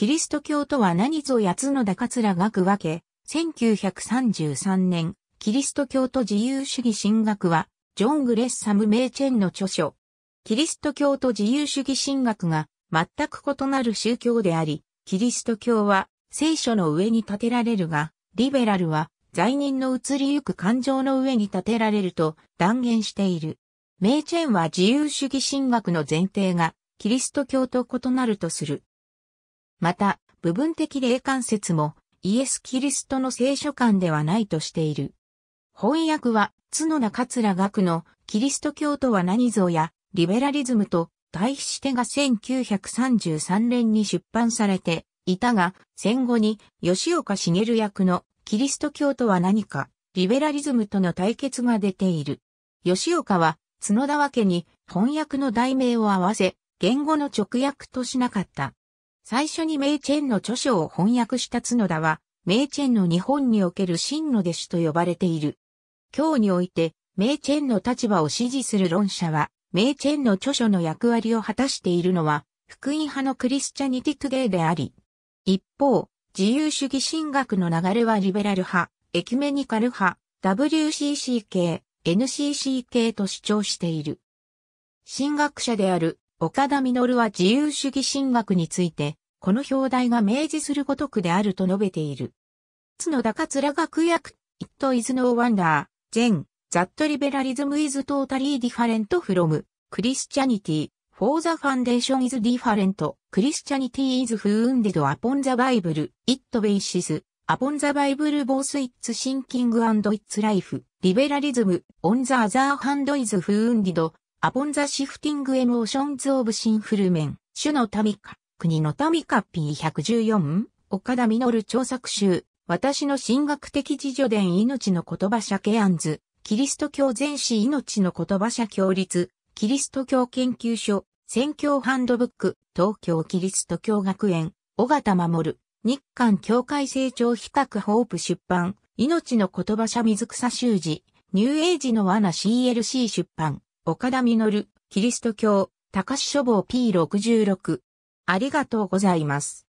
キリスト教とは何ぞやつのだかつが学わけ、1933年、キリスト教と自由主義神学は、ジョン・グレッサム・メイチェンの著書。キリスト教と自由主義神学が全く異なる宗教であり、キリスト教は聖書の上に建てられるが、リベラルは罪人の移りゆく感情の上に立てられると断言している。メイチェンは自由主義神学の前提がキリスト教と異なるとする。また、部分的霊感説もイエス・キリストの聖書観ではないとしている。翻訳は、角田桂学のキリスト教とは何ぞや、リベラリズムと対比してが1933年に出版されていたが、戦後に吉岡茂役のキリスト教とは何か、リベラリズムとの対決が出ている。吉岡は、角田家に翻訳の題名を合わせ、言語の直訳としなかった。最初にメイチェンの著書を翻訳した角田は、メイチェンの日本における真の弟子と呼ばれている。今日において、メイチェンの立場を支持する論者は、メイチェンの著書の役割を果たしているのは、福音派のクリスチャニティトゥデであり、一方、自由主義神学の流れはリベラル派、エキュメニカル派、WCC 系、NCC 系と主張している。神学者である岡田実は自由主義神学について、この表題が明示するごとくであると述べている。角田桂学訳、It is no wonder, then, that liberalism is totally different from Christianity, for the foundation is different, Christianity is founded upon the Bible, it b a s i s upon the Bible both its thinking and its life, liberalism, on the other hand is founded アポンザシフティングエモーションズオブシンフルメン、主の民か、国の民か P114、岡田実調作集、私の神学的自助伝命の言葉社ケアンズ、キリスト教全史命の言葉社協立、キリスト教研究所、宣教ハンドブック、東京キリスト教学園、小形守、日韓教会成長比較ホープ出版、命の言葉社水草修士、ニューエイジの罠 CLC 出版。岡田実、キリスト教、高志書房 P66。ありがとうございます。